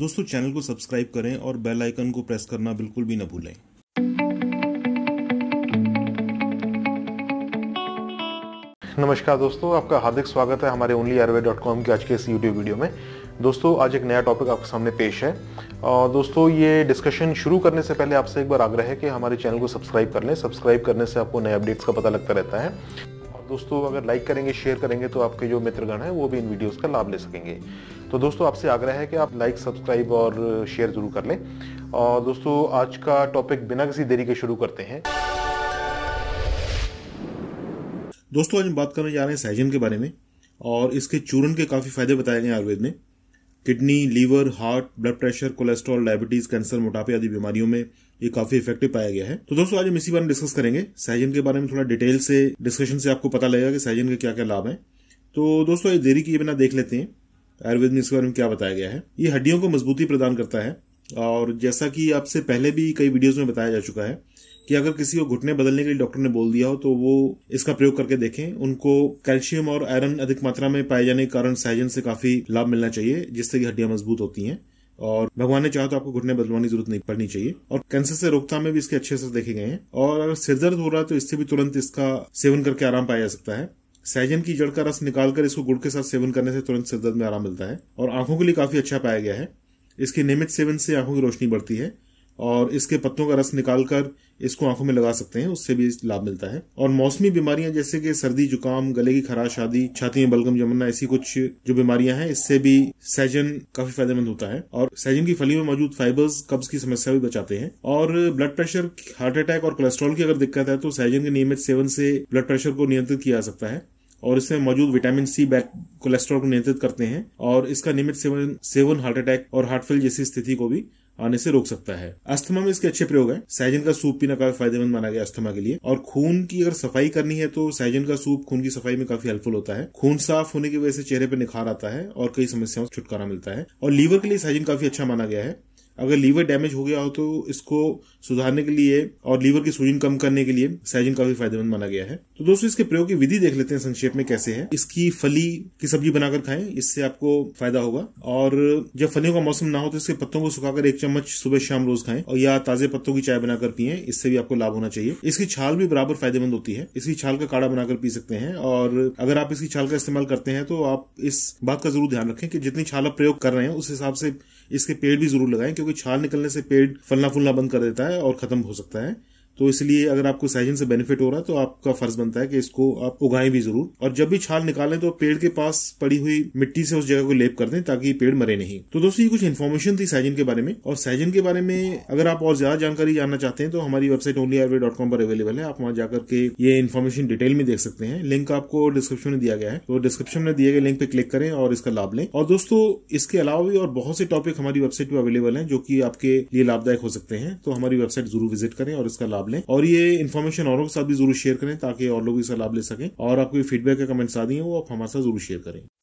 दोस्तों चैनल को सब्सक्राइब करें और बेल आइकन को प्रेस करना बिल्कुल भी ना भूलें नमस्कार दोस्तों आपका हार्दिक स्वागत है हमारे ओनली आरवे डॉट कॉम के आज के इस यूट्यूब वीडियो में दोस्तों आज एक नया टॉपिक आपके सामने पेश है और दोस्तों ये डिस्कशन शुरू करने से पहले आपसे एक बार आग्रह है कि हमारे चैनल को सब्सक्राइब कर लें सब्सक्राइब करने से आपको नए अपडेट्स का पता लगता रहता है दोस्तों अगर लाइक करेंगे शेयर करेंगे तो आपके जो मित्रगण हैं वो भी इन वीडियोस का लाभ ले सकेंगे तो दोस्तों आपसे आग्रह है कि आप लाइक सब्सक्राइब और शेयर ज़रूर कर लें और दोस्तों आज का टॉपिक बिना किसी देरी के शुरू करते हैं दोस्तों आज हम बात करने जा रहे हैं सहजन के बारे में और इसके चूर्ण के काफ़ी फायदे बताए गए आयुर्वेद में kidney liver heart blood pressure cholesterol diabetes cancer मोटापे आदि बीमारियों में ये काफी इफेक्टिव पाया गया है तो दोस्तों आज हम इसी बारे में डिस्कस करेंगे सहजन के बारे में थोड़ा डिटेल से डिस्कशन से आपको पता लगेगा कि सहजन के क्या क्या लाभ है तो दोस्तों ये देरी किए बिना देख लेते हैं आयुर्वेद में इसके बारे में क्या बताया गया है ये हड्डियों को मजबूती प्रदान करता है और जैसा कि आपसे पहले भी कई वीडियोस में बताया जा चुका है कि अगर किसी को घुटने बदलने के लिए डॉक्टर ने बोल दिया हो तो वो इसका प्रयोग करके देखें उनको कैल्शियम और आयरन अधिक मात्रा में पाए जाने के कारण सहजन से काफी लाभ मिलना चाहिए जिससे कि हड्डियां मजबूत होती हैं और भगवान ने चाहे तो आपको घुटने बदलवाने की जरूरत नहीं पड़नी चाहिए और कैंसर से रोकथाम में भी इसके अच्छे असर देखे गए हैं और अगर सिर दर्द हो रहा है तो इससे भी तुरंत इसका सेवन करके आराम पाया जा सकता है सहजन की जड़ का रस निकालकर इसको गुड़ के साथ सेवन करने से तुरंत सिर दर्द में आराम मिलता है और आंखों के लिए काफी अच्छा पाया गया है इसके नियमित सेवन से आंखों की रोशनी बढ़ती है और इसके पत्तों का रस निकालकर इसको आंखों में लगा सकते हैं उससे भी लाभ मिलता है और मौसमी बीमारियां जैसे कि सर्दी जुकाम गले की खराश आदि छाती में बलगम जमना ऐसी कुछ जो बीमारियां हैं इससे भी सैजन काफी फायदेमंद होता है और सैजन की फली में मौजूद फाइबर्स कब्ज की समस्या भी बचाते हैं और ब्लड प्रेशर हार्ट अटैक और कोलेस्ट्रॉल की अगर दिक्कत है तो सैजन के नियमित सेवन से ब्लड प्रेशर को नियंत्रित किया जा सकता है और इसमें मौजूद विटामिन सी बैक कोलेस्ट्रॉल को नियंत्रित करते हैं और इसका नियमित सेवन सेवन हार्ट अटैक और हार्ट फेल जैसी स्थिति को भी आने से रोक सकता है अस्थमा में इसके अच्छे प्रयोग है साइजन का सूप पीना काफी फायदेमंद माना गया अस्थमा के लिए और खून की अगर सफाई करनी है तो साइजन का सूप खून की सफाई में काफी हेल्पफुल होता है खून साफ होने की वजह से चेहरे पर निखार आता है और कई समस्याओं से छुटकारा मिलता है और लीवर के लिए साइजन काफी अच्छा माना गया है अगर लीवर डैमेज हो गया हो तो इसको सुधारने के लिए और लीवर की सूजन कम करने के लिए सैजन काफी फायदेमंद माना गया है तो दोस्तों इसके प्रयोग की विधि देख लेते हैं संक्षेप में कैसे है इसकी फली की सब्जी बनाकर खाएं इससे आपको फायदा होगा और जब फलियों का मौसम ना हो तो इसके पत्तों को सुखाकर एक चम्मच सुबह शाम रोज खाएं और या ताजे पत्तों की चाय बनाकर पिए इससे भी आपको लाभ होना चाहिए इसकी छाल भी बराबर फायदेमंद होती है इसकी छाल का काढ़ा बनाकर पी सकते हैं और अगर आप इसकी छाल का इस्तेमाल करते हैं तो आप इस बात का जरूर ध्यान रखें कि जितनी छाल आप प्रयोग कर रहे हैं उस हिसाब से इसके पेड़ भी जरूर लगाएं क्योंकि कोई छाल निकलने से पेड़ फलना फूलना बंद कर देता है और खत्म हो सकता है तो इसलिए अगर आपको सहजन से बेनिफिट हो रहा है तो आपका फर्ज बनता है कि इसको आप उगाएं भी जरूर और जब भी छाल निकालें तो पेड़ के पास पड़ी हुई मिट्टी से उस जगह को लेप कर दें ताकि पेड़ मरे नहीं तो दोस्तों ये कुछ इन्फॉर्मेशन थी सहजन के बारे में और सहजन के बारे में अगर आप और ज्यादा जानकारी जानना चाहते हैं तो हमारी वेबसाइट ओनली पर अवेलेबल है आप वहां जाकर के ये इन्फॉर्मेशन डिटेल में देख सकते हैं लिंक आपको डिस्क्रिप्शन में दिया गया है तो डिस्क्रिप्शन में दिए गए लिंक पे क्लिक करें और इसका लाभ लें और दोस्तों इसके अलावा भी और बहुत से टॉपिक हमारी वेबसाइट पर अवेलेबल है जो की आपके लिए लाभदायक हो सकते हैं तो हमारी वेबसाइट जरूर विजिट करें और इसका लाभ लें और ये इन्फॉर्मेशन औरों के साथ भी जरूर शेयर करें ताकि और लोग इसका लाभ ले सकें और आपको फीडबैक या कमेंट्स आदि हैं वो आप हमारे साथ जरूर शेयर करें